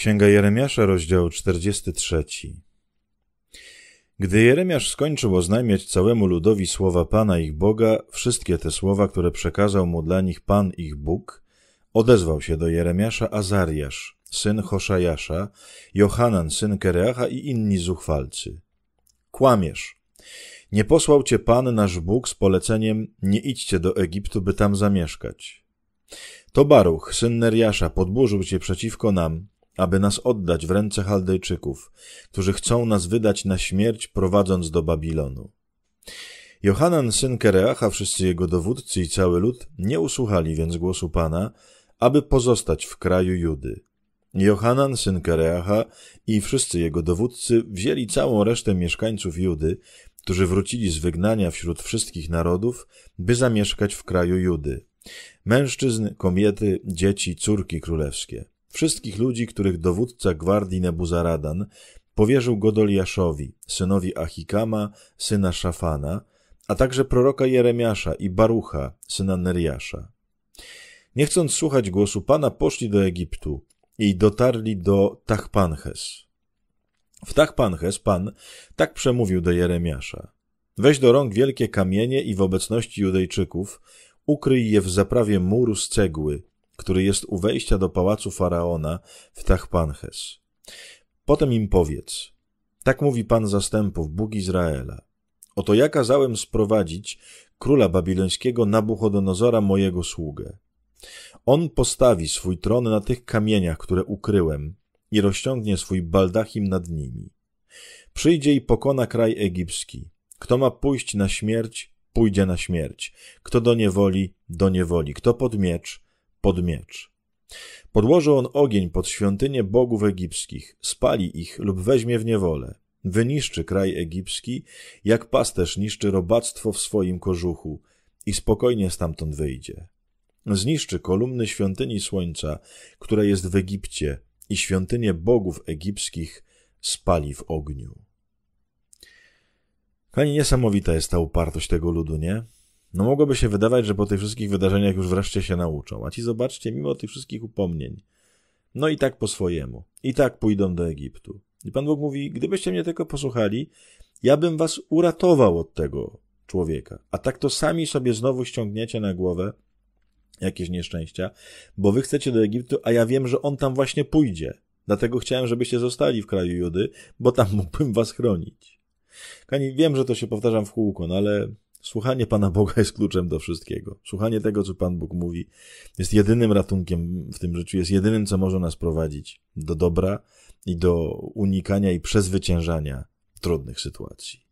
Księga Jeremiasza, rozdział 43. Gdy Jeremiasz skończył oznajmiać całemu ludowi słowa Pana ich Boga, wszystkie te słowa, które przekazał mu dla nich Pan ich Bóg, odezwał się do Jeremiasza Azariasz, syn Hoszajasza, Johanan, syn Kereacha i inni zuchwalcy. Kłamiesz. Nie posłał cię Pan nasz Bóg z poleceniem nie idźcie do Egiptu, by tam zamieszkać. To Baruch, syn Neriasza, podburzył cię przeciwko nam, aby nas oddać w ręce Chaldejczyków, którzy chcą nas wydać na śmierć, prowadząc do Babilonu. Johanan, syn Kereacha, wszyscy jego dowódcy i cały lud nie usłuchali więc głosu Pana, aby pozostać w kraju Judy. Johanan, syn Kereacha i wszyscy jego dowódcy wzięli całą resztę mieszkańców Judy, którzy wrócili z wygnania wśród wszystkich narodów, by zamieszkać w kraju Judy. Mężczyzn, kobiety, dzieci, córki królewskie wszystkich ludzi, których dowódca gwardii Nebuzaradan powierzył Godoliaszowi, synowi Achikama, syna Szafana, a także proroka Jeremiasza i Barucha, syna Neriasza. Nie chcąc słuchać głosu Pana, poszli do Egiptu i dotarli do Tachpanches. W Tachpanches Pan tak przemówił do Jeremiasza. Weź do rąk wielkie kamienie i w obecności Judejczyków ukryj je w zaprawie muru z cegły, który jest u wejścia do pałacu faraona w Tachpanches. Potem im powiedz: Tak mówi Pan zastępów, Bóg Izraela. Oto ja kazałem sprowadzić króla babilońskiego Nabuchodonozora, mojego sługę. On postawi swój tron na tych kamieniach, które ukryłem, i rozciągnie swój baldachim nad nimi. Przyjdzie i pokona kraj egipski. Kto ma pójść na śmierć, pójdzie na śmierć. Kto do niewoli, do niewoli. Kto pod miecz, pod miecz. Podłoży on ogień pod świątynie bogów egipskich, spali ich lub weźmie w niewolę. Wyniszczy kraj egipski, jak pasterz niszczy robactwo w swoim kożuchu i spokojnie stamtąd wyjdzie. Zniszczy kolumny świątyni słońca, która jest w Egipcie, i świątynie bogów egipskich spali w ogniu. Kani, niesamowita jest ta upartość tego ludu, nie? No mogłoby się wydawać, że po tych wszystkich wydarzeniach już wreszcie się nauczą, a ci zobaczcie, mimo tych wszystkich upomnień, no i tak po swojemu, i tak pójdą do Egiptu. I Pan Bóg mówi, gdybyście mnie tylko posłuchali, ja bym was uratował od tego człowieka. A tak to sami sobie znowu ściągniecie na głowę jakieś nieszczęścia, bo wy chcecie do Egiptu, a ja wiem, że on tam właśnie pójdzie. Dlatego chciałem, żebyście zostali w kraju Judy, bo tam mógłbym was chronić. Kani, wiem, że to się powtarzam w kółko, no ale Słuchanie Pana Boga jest kluczem do wszystkiego. Słuchanie tego, co Pan Bóg mówi, jest jedynym ratunkiem w tym życiu, jest jedynym, co może nas prowadzić do dobra i do unikania i przezwyciężania trudnych sytuacji.